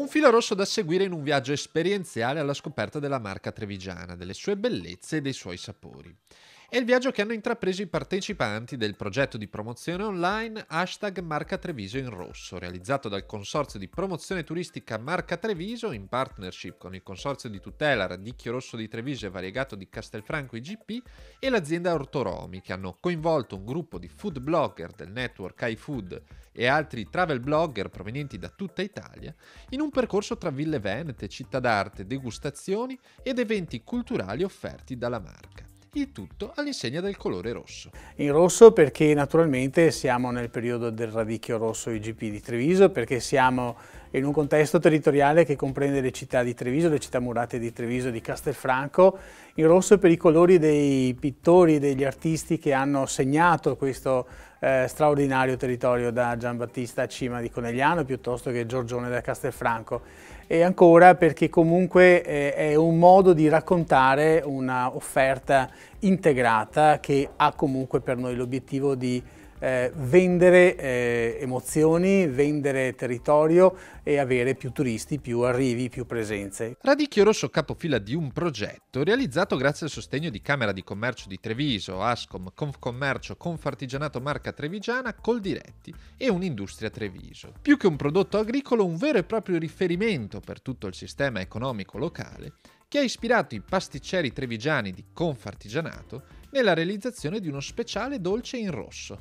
Un filo rosso da seguire in un viaggio esperienziale alla scoperta della marca trevigiana, delle sue bellezze e dei suoi sapori è il viaggio che hanno intrapreso i partecipanti del progetto di promozione online hashtag Marca Treviso in Rosso, realizzato dal Consorzio di Promozione Turistica Marca Treviso in partnership con il Consorzio di Tutela Radicchio Rosso di Treviso e Variegato di Castelfranco IGP e l'azienda Ortoromi, che hanno coinvolto un gruppo di food blogger del network iFood e altri travel blogger provenienti da tutta Italia, in un percorso tra ville venete, città d'arte, degustazioni ed eventi culturali offerti dalla marca il tutto all'insegna del colore rosso. In rosso perché naturalmente siamo nel periodo del radicchio rosso IGP di Treviso, perché siamo in un contesto territoriale che comprende le città di Treviso, le città murate di Treviso, e di Castelfranco, in rosso per i colori dei pittori, degli artisti che hanno segnato questo eh, straordinario territorio da Giambattista Cima di Conegliano piuttosto che Giorgione da Castelfranco e ancora perché comunque eh, è un modo di raccontare una offerta integrata che ha comunque per noi l'obiettivo di eh, vendere eh, emozioni, vendere territorio e avere più turisti, più arrivi, più presenze. Radicchio Rosso capofila di un progetto realizzato grazie al sostegno di Camera di Commercio di Treviso, Ascom, Confcommercio, Confartigianato Marca Trevigiana, Coldiretti e Un'Industria Treviso. Più che un prodotto agricolo, un vero e proprio riferimento per tutto il sistema economico locale che ha ispirato i pasticceri trevigiani di Confartigianato nella realizzazione di uno speciale dolce in rosso.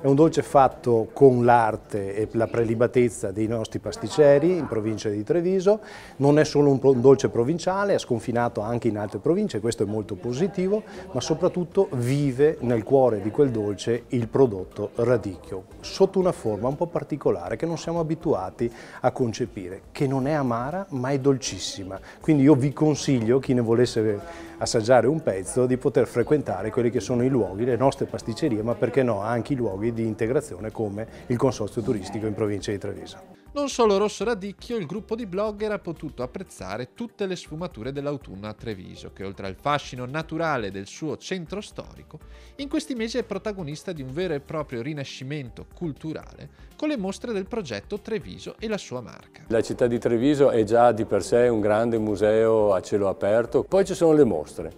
È un dolce fatto con l'arte e la prelibatezza dei nostri pasticceri in provincia di Treviso, non è solo un dolce provinciale, è sconfinato anche in altre province, questo è molto positivo, ma soprattutto vive nel cuore di quel dolce il prodotto radicchio, sotto una forma un po' particolare che non siamo abituati a concepire, che non è amara ma è dolcissima. Quindi io vi consiglio, chi ne volesse assaggiare un pezzo, di poter frequentare quelli che sono i luoghi, le nostre pasticcerie, ma perché no, anche i luoghi luoghi di integrazione come il Consorzio Turistico in provincia di Treviso. Non solo Rosso Radicchio, il gruppo di blogger ha potuto apprezzare tutte le sfumature dell'autunno a Treviso, che oltre al fascino naturale del suo centro storico, in questi mesi è protagonista di un vero e proprio rinascimento culturale con le mostre del progetto Treviso e la sua marca. La città di Treviso è già di per sé un grande museo a cielo aperto, poi ci sono le mostre,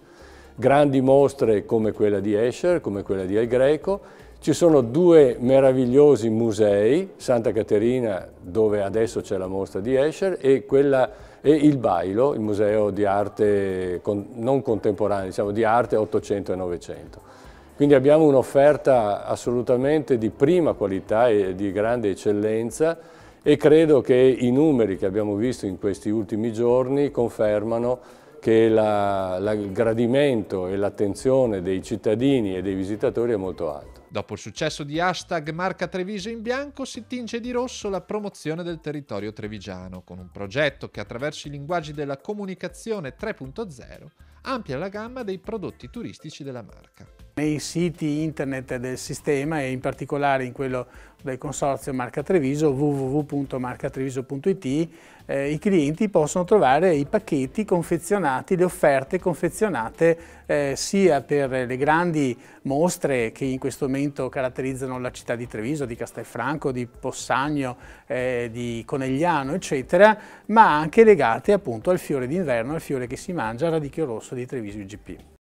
grandi mostre come quella di Escher, come quella di El Greco, ci sono due meravigliosi musei, Santa Caterina dove adesso c'è la mostra di Escher e, quella, e, il Bailo, il museo di arte con, non contemporanea, diciamo di arte 800 e 900. Quindi abbiamo un'offerta assolutamente di prima qualità e di grande eccellenza e credo che i numeri che abbiamo visto in questi ultimi giorni confermano che la, la, il gradimento e l'attenzione dei cittadini e dei visitatori è molto alto. Dopo il successo di hashtag Marca Treviso in bianco si tinge di rosso la promozione del territorio trevigiano con un progetto che attraverso i linguaggi della comunicazione 3.0 amplia la gamma dei prodotti turistici della marca nei siti internet del sistema e in particolare in quello del consorzio Marca Treviso www.marcatreviso.it eh, i clienti possono trovare i pacchetti confezionati, le offerte confezionate eh, sia per le grandi mostre che in questo momento caratterizzano la città di Treviso, di Castelfranco, di Possagno, eh, di Conegliano eccetera, ma anche legate appunto al fiore d'inverno, al fiore che si mangia, radicchio rosso di Treviso IGP.